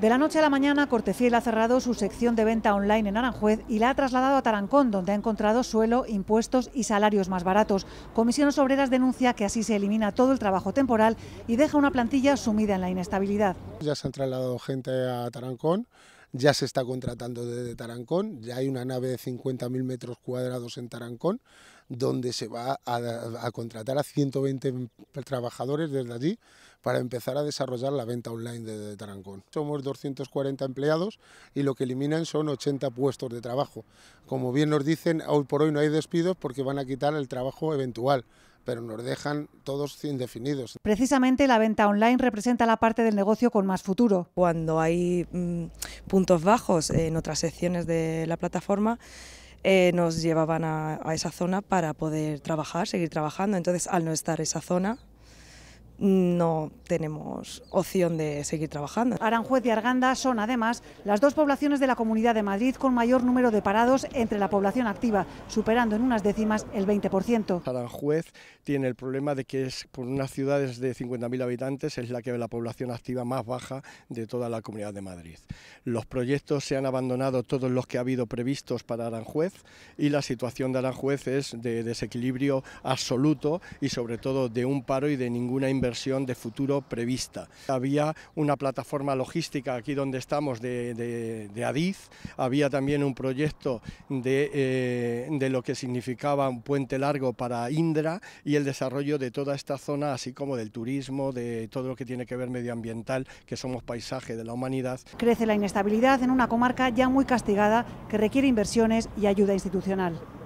De la noche a la mañana, Cortefiel ha cerrado su sección de venta online en Aranjuez y la ha trasladado a Tarancón, donde ha encontrado suelo, impuestos y salarios más baratos. Comisiones Obreras denuncia que así se elimina todo el trabajo temporal y deja una plantilla sumida en la inestabilidad. Ya se han trasladado gente a Tarancón, ya se está contratando desde Tarancón, ya hay una nave de 50.000 metros cuadrados en Tarancón, donde se va a, a contratar a 120 trabajadores desde allí para empezar a desarrollar la venta online de, de Tarancón. Somos 240 empleados y lo que eliminan son 80 puestos de trabajo. Como bien nos dicen, hoy por hoy no hay despidos porque van a quitar el trabajo eventual pero nos dejan todos indefinidos. Precisamente la venta online representa la parte del negocio con más futuro. Cuando hay mm, puntos bajos en otras secciones de la plataforma, eh, nos llevaban a, a esa zona para poder trabajar, seguir trabajando. Entonces, al no estar esa zona, no tenemos opción de seguir trabajando. Aranjuez y Arganda son además las dos poblaciones de la Comunidad de Madrid con mayor número de parados entre la población activa, superando en unas décimas el 20%. Aranjuez tiene el problema de que es por unas ciudades de 50.000 habitantes es la que la población activa más baja de toda la Comunidad de Madrid. Los proyectos se han abandonado todos los que ha habido previstos para Aranjuez y la situación de Aranjuez es de desequilibrio absoluto y sobre todo de un paro y de ninguna inversión de futuro prevista. Había una plataforma logística aquí donde estamos de, Adiz, había también un proyecto de, eh, de lo que significaba un puente largo para Indra y el desarrollo de toda esta zona, así como del turismo, de todo lo que tiene que ver medioambiental, que somos paisaje de la humanidad. Crece la inestabilidad en una comarca ya muy castigada que requiere inversiones y ayuda institucional.